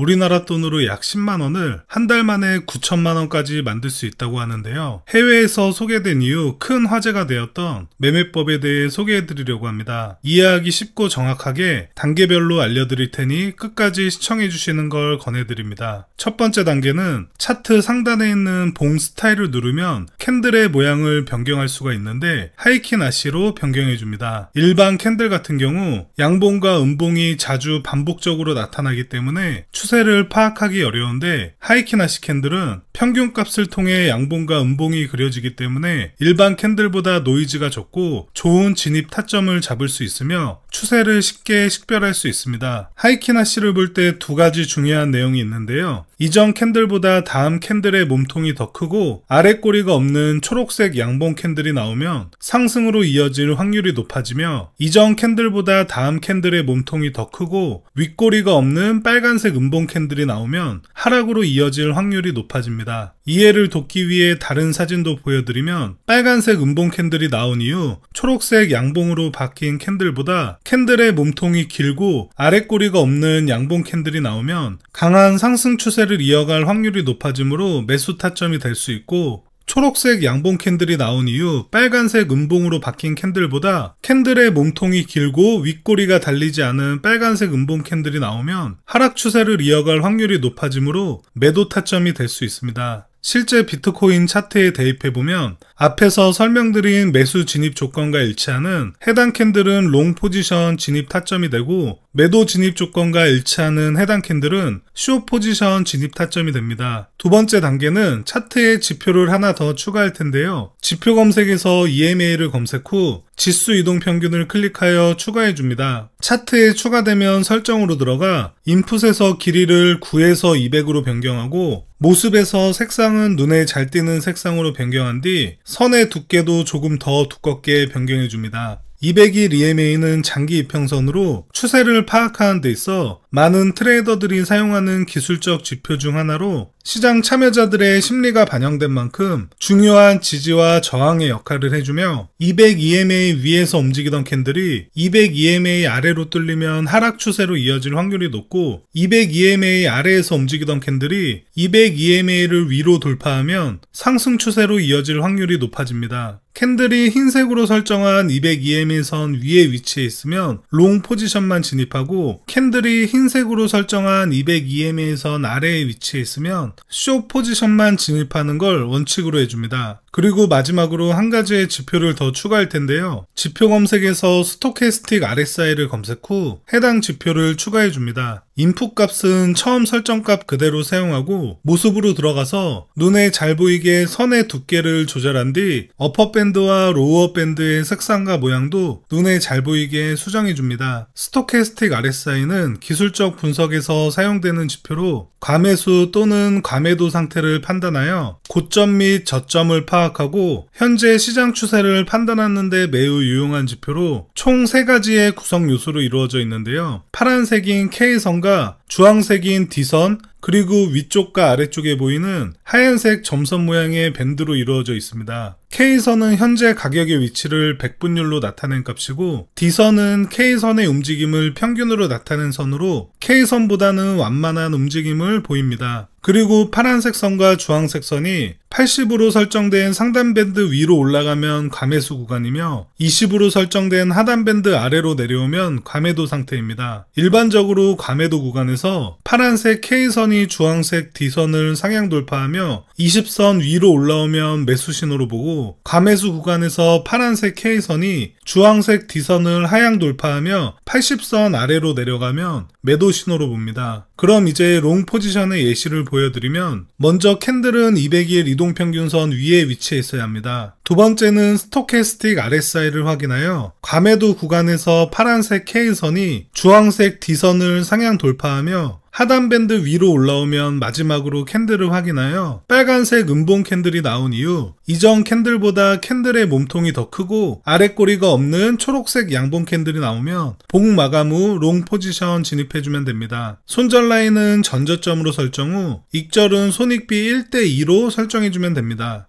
우리나라 돈으로 약 10만 원을 한 달 만에 9천만 원까지 만들 수 있다고 하는데요. 해외에서 소개된 이후 큰 화제가 되었던 매매법에 대해 소개해 드리려고 합니다. 이해하기 쉽고 정확하게 단계별로 알려드릴 테니 끝까지 시청해 주시는 걸 권해드립니다. 첫 번째 단계는 차트 상단에 있는 봉 스타일을 누르면 캔들의 모양을 변경할 수가 있는데 하이키 나시로 변경해 줍니다. 일반 캔들 같은 경우 양봉과 음봉이 자주 반복적으로 나타나기 때문에 추세 추세를 파악하기 어려운데 하이키나 시캔들은 평균값을 통해 양봉과 음봉이 그려지기 때문에 일반 캔들보다 노이즈가 적고 좋은 진입 타점을 잡을 수 있으며 추세를 쉽게 식별할 수 있습니다. 하이키나 씨를 볼 때 두 가지 중요한 내용이 있는데요. 이전 캔들보다 다음 캔들의 몸통이 더 크고 아래 꼬리가 없는 초록색 양봉 캔들이 나오면 상승으로 이어질 확률이 높아지며 이전 캔들보다 다음 캔들의 몸통이 더 크고 윗꼬리가 없는 빨간색 음봉 캔들이 나오면 하락으로 이어질 확률이 높아집니다. 있습니다. 이해를 돕기 위해 다른 사진도 보여드리면 빨간색 은봉 캔들이 나온 이후 초록색 양봉으로 바뀐 캔들보다 캔들의 몸통이 길고 아랫꼬리가 없는 양봉 캔들이 나오면 강한 상승 추세를 이어갈 확률이 높아지므로 매수 타점이 될 수 있고 초록색 양봉 캔들이 나온 이후 빨간색 음봉으로 바뀐 캔들보다 캔들의 몸통이 길고 윗꼬리가 달리지 않은 빨간색 음봉 캔들이 나오면 하락 추세를 이어갈 확률이 높아지므로 매도 타점이 될 수 있습니다. 실제 비트코인 차트에 대입해보면 앞에서 설명드린 매수 진입 조건과 일치하는 해당 캔들은 롱 포지션 진입 타점이 되고 매도 진입 조건과 일치하는 해당 캔들은 쇼 포지션 진입 타점이 됩니다. 두 번째 단계는 차트에 지표를 하나 더 추가할 텐데요. 지표 검색에서 EMA를 검색 후 지수 이동 평균을 클릭하여 추가해 줍니다. 차트에 추가되면 설정으로 들어가 인풋에서 길이를 9에서 200으로 변경하고 모습에서 색상은 눈에 잘 띄는 색상으로 변경한 뒤 선의 두께도 조금 더 두껍게 변경해 줍니다. 200일 EMA는 장기 이평선으로 추세를 파악하는 데 있어 많은 트레이더들이 사용하는 기술적 지표 중 하나로 시장 참여자들의 심리가 반영된 만큼 중요한 지지와 저항의 역할을 해주며 200 EMA 위에서 움직이던 캔들이 200 EMA 아래로 뚫리면 하락 추세로 이어질 확률이 높고 200 EMA 아래에서 움직이던 캔들이 200 EMA를 위로 돌파하면 상승 추세로 이어질 확률이 높아집니다. 캔들이 흰색으로 설정한 202mm 선 위에 위치해 있으면 롱 포지션만 진입하고 캔들이 흰색으로 설정한 202mm 선 아래에 위치해 있으면 쇼 포지션만 진입하는 걸 원칙으로 해줍니다. 그리고 마지막으로 한 가지의 지표를 더 추가할 텐데요. 지표 검색에서 스토캐스틱 RSI를 검색 후 해당 지표를 추가해 줍니다. 인풋 값은 처음 설정 값 그대로 사용하고 모습으로 들어가서 눈에 잘 보이게 선의 두께를 조절한 뒤 어퍼 밴드와 로우어 밴드의 색상과 모양도 눈에 잘 보이게 수정해 줍니다. 스토캐스틱 RSI는 기술적 분석에서 사용되는 지표로 과매수 또는 과매도 상태를 판단하여 고점 및 저점을 파악 파악하고 현재 시장 추세를 판단하는데 매우 유용한 지표로 총 3가지의 구성 요소로 이루어져 있는데요. 파란색인 K선과 주황색인 D선, 그리고 위쪽과 아래쪽에 보이는 하얀색 점선 모양의 밴드로 이루어져 있습니다. K선은 현재 가격의 위치를 백분율로 나타낸 값이고 D선은 K선의 움직임을 평균으로 나타낸 선으로 K선보다는 완만한 움직임을 보입니다. 그리고 파란색 선과 주황색 선이 80으로 설정된 상단밴드 위로 올라가면 과매수 구간이며 20으로 설정된 하단밴드 아래로 내려오면 과매도 상태입니다. 일반적으로 과매도 구간에서 파란색 K선이 주황색 D선을 상향 돌파하며 20선 위로 올라오면 매수 신호로 보고 감해수 구간에서 파란색 K선이 주황색 D선을 하향 돌파하며 80선 아래로 내려가면 매도 신호로 봅니다. 그럼 이제 롱 포지션의 예시를 보여드리면 먼저 캔들은 200일 이동평균선 위에 위치해 있어야 합니다. 두 번째는 스토캐스틱 RSI를 확인하여 과매도 구간에서 파란색 K선이 주황색 D선을 상향 돌파하며 하단 밴드 위로 올라오면 마지막으로 캔들을 확인하여 빨간색 은봉 캔들이 나온 이후 이전 캔들보다 캔들의 몸통이 더 크고 아래꼬리가 없는 초록색 양봉 캔들이 나오면 봉 마감 후 롱 포지션 진입해주면 됩니다. 손절 라인은 전저점으로 설정 후 익절은 손익비 1대2로 설정해주면 됩니다.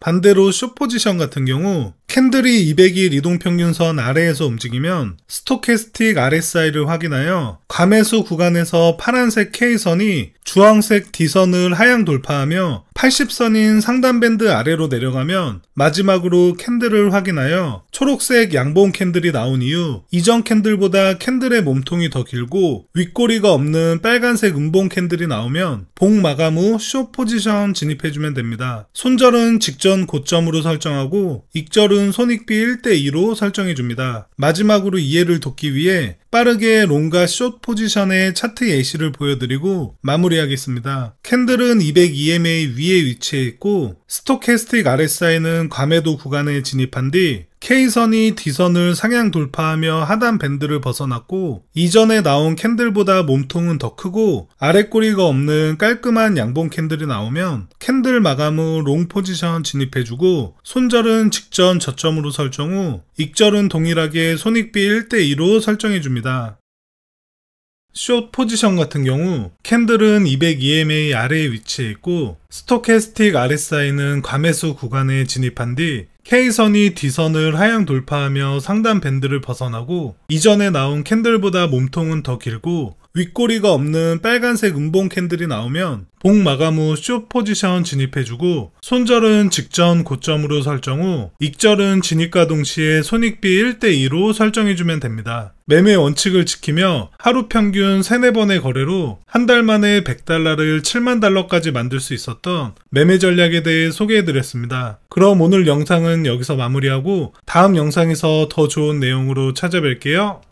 반대로 숏 포지션 같은 경우 캔들이 200일 이동평균선 아래에서 움직이면 스토캐스틱 RSI를 확인하여 과매수 구간에서 파란색 K선이 주황색 D선을 하향 돌파하며 80선인 상단밴드 아래로 내려가면 마지막으로 캔들을 확인하여 초록색 양봉 캔들이 나온 이후 이전 캔들보다 캔들의 몸통이 더 길고 윗꼬리가 없는 빨간색 음봉 캔들이 나오면 봉 마감 후 숏 포지션 진입해주면 됩니다. 손절은 직전 고점으로 설정하고 익절은 비율은 손익비 1대2로 설정해 줍니다. 마지막으로 이해를 돕기 위해 빠르게 롱과 숏 포지션의 차트 예시를 보여드리고 마무리하겠습니다. 캔들은 2 0 0 e m a 위에 위치해 있고 스토캐스틱 RSI는 괌에도 구간에 진입한 뒤 K선이 D선을 상향 돌파하며 하단 밴드를 벗어났고 이전에 나온 캔들보다 몸통은 더 크고 아래꼬리가 없는 깔끔한 양봉 캔들이 나오면 캔들 마감 후 롱 포지션 진입해주고 손절은 직전 저점으로 설정 후 익절은 동일하게 손익비 1대2로 설정해줍니다. 숏 포지션 같은 경우 캔들은 200 EMA 아래에 위치해 있고 스토캐스틱 RSI는 과매수 구간에 진입한 뒤 K선이 D선을 하향 돌파하며 상단 밴드를 벗어나고 이전에 나온 캔들보다 몸통은 더 길고 윗꼬리가 없는 빨간색 은봉 캔들이 나오면 봉 마감 후 숏 포지션 진입해주고 손절은 직전 고점으로 설정 후 익절은 진입과 동시에 손익비 1대2로 설정해주면 됩니다. 매매 원칙을 지키며 하루 평균 3, 4번의 거래로 한 달 만에 100달러를 7만 달러까지 만들 수 있었던 매매 전략에 대해 소개해드렸습니다. 그럼 오늘 영상은 여기서 마무리하고 다음 영상에서 더 좋은 내용으로 찾아뵐게요.